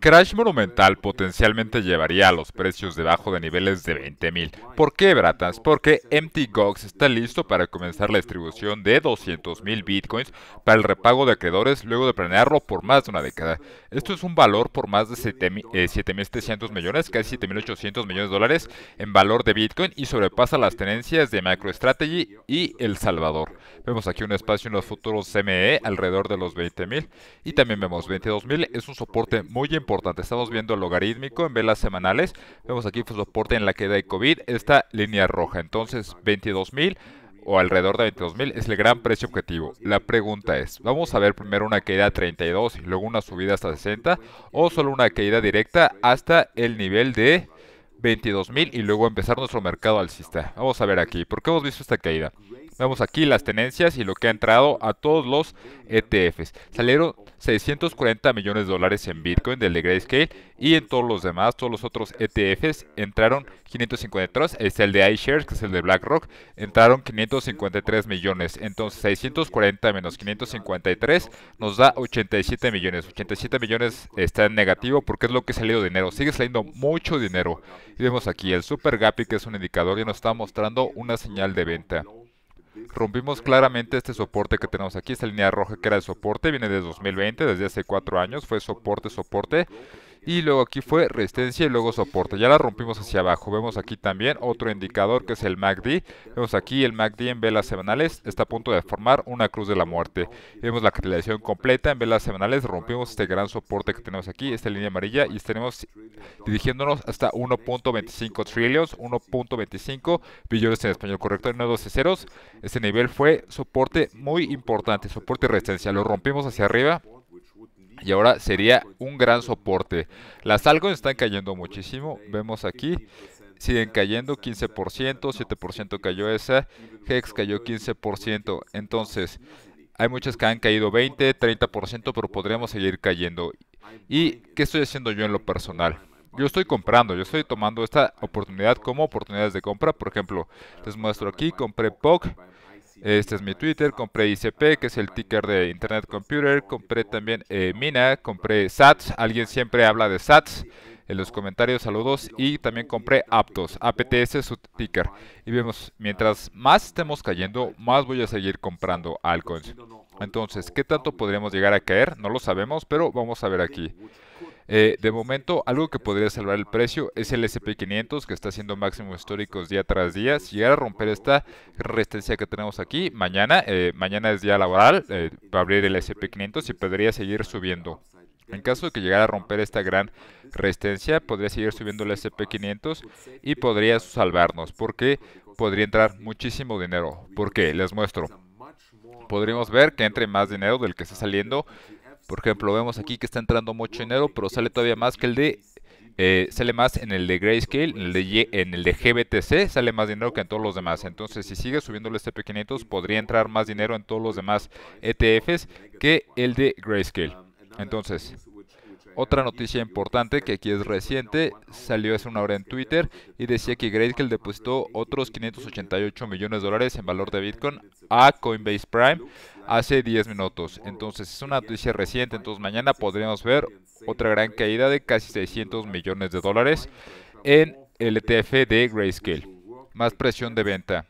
crash monumental potencialmente llevaría a los precios debajo de niveles de 20.000. ¿Por qué, Bratas? Porque MTGOX está listo para comenzar la distribución de 200.000 bitcoins para el repago de acreedores luego de planearlo por más de una década. Esto es un valor por más de 7.700 eh, millones, casi 7.800 millones de dólares en valor de bitcoin y sobrepasa las tenencias de MicroStrategy y El Salvador. Vemos aquí un espacio en los futuros CME alrededor de los 20.000 y también vemos 22.000. Es un soporte muy importante importante. Estamos viendo logarítmico en velas semanales. Vemos aquí el pues, soporte en la caída de COVID, esta línea roja. Entonces, mil o alrededor de mil es el gran precio objetivo. La pregunta es, ¿vamos a ver primero una caída a 32 y luego una subida hasta 60 o solo una caída directa hasta el nivel de mil y luego empezar nuestro mercado alcista? Vamos a ver aquí, ¿por qué hemos visto esta caída? Vemos aquí las tenencias y lo que ha entrado a todos los ETFs. Salieron 640 millones de dólares en Bitcoin del de Grayscale y en todos los demás, todos los otros ETFs entraron 553, es el de iShares, que es el de BlackRock, entraron 553 millones. Entonces 640 menos 553 nos da 87 millones. 87 millones está en negativo porque es lo que ha salido dinero. Sigue saliendo mucho dinero. Y vemos aquí el Super gap que es un indicador, y nos está mostrando una señal de venta rompimos claramente este soporte que tenemos aquí, esta línea roja que era el soporte, viene de 2020, desde hace cuatro años, fue soporte, soporte, y luego aquí fue resistencia y luego soporte. Ya la rompimos hacia abajo. Vemos aquí también otro indicador que es el MACD. Vemos aquí el MACD en velas semanales está a punto de formar una cruz de la muerte. Vemos la catalización completa en velas semanales. Rompimos este gran soporte que tenemos aquí, esta línea amarilla y estaremos dirigiéndonos hasta 1.25 trillions, 1.25 billones en español correcto, en 12 ceros. Este nivel fue soporte muy importante, soporte y resistencia. Lo rompimos hacia arriba y ahora sería un gran soporte. Las algo están cayendo muchísimo, vemos aquí, siguen cayendo 15%, 7% cayó esa, Hex cayó 15%, entonces hay muchas que han caído 20, 30%, pero podríamos seguir cayendo. ¿Y qué estoy haciendo yo en lo personal? Yo estoy comprando, yo estoy tomando esta oportunidad como oportunidades de compra. Por ejemplo, les muestro aquí, compré POC, este es mi Twitter, compré ICP, que es el ticker de Internet Computer, compré también eh, Mina, compré Sats, alguien siempre habla de Sats en los comentarios, saludos, y también compré Aptos, APTS su ticker. Y vemos, mientras más estemos cayendo, más voy a seguir comprando altcoins. Entonces, ¿qué tanto podríamos llegar a caer? No lo sabemos, pero vamos a ver aquí. Eh, de momento, algo que podría salvar el precio es el SP500 que está haciendo máximos históricos día tras día. Si llegara a romper esta resistencia que tenemos aquí, mañana, eh, mañana es día laboral, eh, va a abrir el SP500 y podría seguir subiendo. En caso de que llegara a romper esta gran resistencia, podría seguir subiendo el SP500 y podría salvarnos porque podría entrar muchísimo dinero. ¿Por qué? Les muestro. Podríamos ver que entre más dinero del que está saliendo por ejemplo, vemos aquí que está entrando mucho dinero, pero sale todavía más que el de... Eh, sale más en el de Grayscale, en el de, en el de GBTC, sale más dinero que en todos los demás. Entonces, si sigue subiendo el SP500, podría entrar más dinero en todos los demás ETFs que el de Grayscale. Entonces, otra noticia importante que aquí es reciente, salió hace una hora en Twitter y decía que Grayscale depositó otros 588 millones de dólares en valor de Bitcoin a Coinbase Prime hace 10 minutos. Entonces es una noticia reciente, entonces mañana podríamos ver otra gran caída de casi 600 millones de dólares en el ETF de Grayscale. Más presión de venta.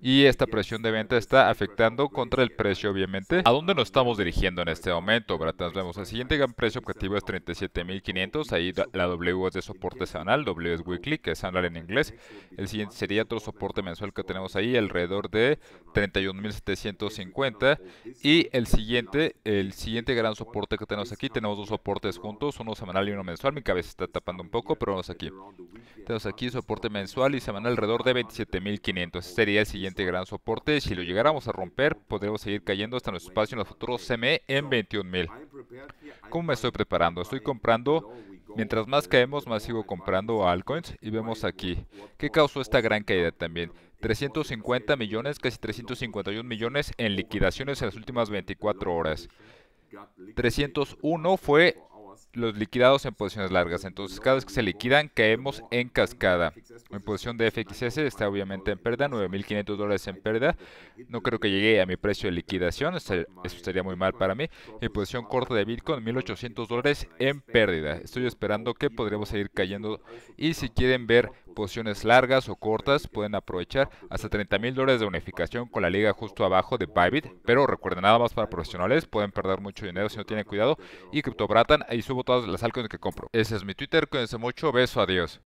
Y esta presión de venta está afectando contra el precio, obviamente. ¿A dónde nos estamos dirigiendo en este momento? Ahora vemos el siguiente gran precio objetivo es 37.500. Ahí la W es de soporte semanal, W es weekly, que es anual en inglés. El siguiente sería otro soporte mensual que tenemos ahí, alrededor de 31.750. Y el siguiente, el siguiente gran soporte que tenemos aquí, tenemos dos soportes juntos, uno semanal y uno mensual. Mi cabeza está tapando un poco, pero vamos aquí. Tenemos aquí soporte mensual y semanal alrededor de 27.500. Este sería el siguiente gran soporte. Si lo llegáramos a romper, podríamos seguir cayendo hasta nuestro espacio en los futuros CME en 21.000. ¿Cómo me estoy preparando? Estoy comprando Mientras más caemos, más sigo comprando altcoins y vemos aquí. ¿Qué causó esta gran caída también? 350 millones, casi 351 millones en liquidaciones en las últimas 24 horas. 301 fue los liquidados en posiciones largas. Entonces, cada vez que se liquidan, caemos en cascada. Mi posición de FXS está obviamente en pérdida, 9.500 dólares en pérdida. No creo que llegue a mi precio de liquidación, este, eso estaría muy mal para mí. Mi posición corta de Bitcoin, 1.800 dólares en pérdida. Estoy esperando que podríamos seguir cayendo. Y si quieren ver posiciones largas o cortas, pueden aprovechar hasta 30 mil dólares de unificación con la liga justo abajo de Bybit. Pero recuerden, nada más para profesionales, pueden perder mucho dinero si no tienen cuidado. Y CryptoBratan, ahí subo todas las altcoins que compro. Ese es mi Twitter, cuídense mucho, beso, adiós.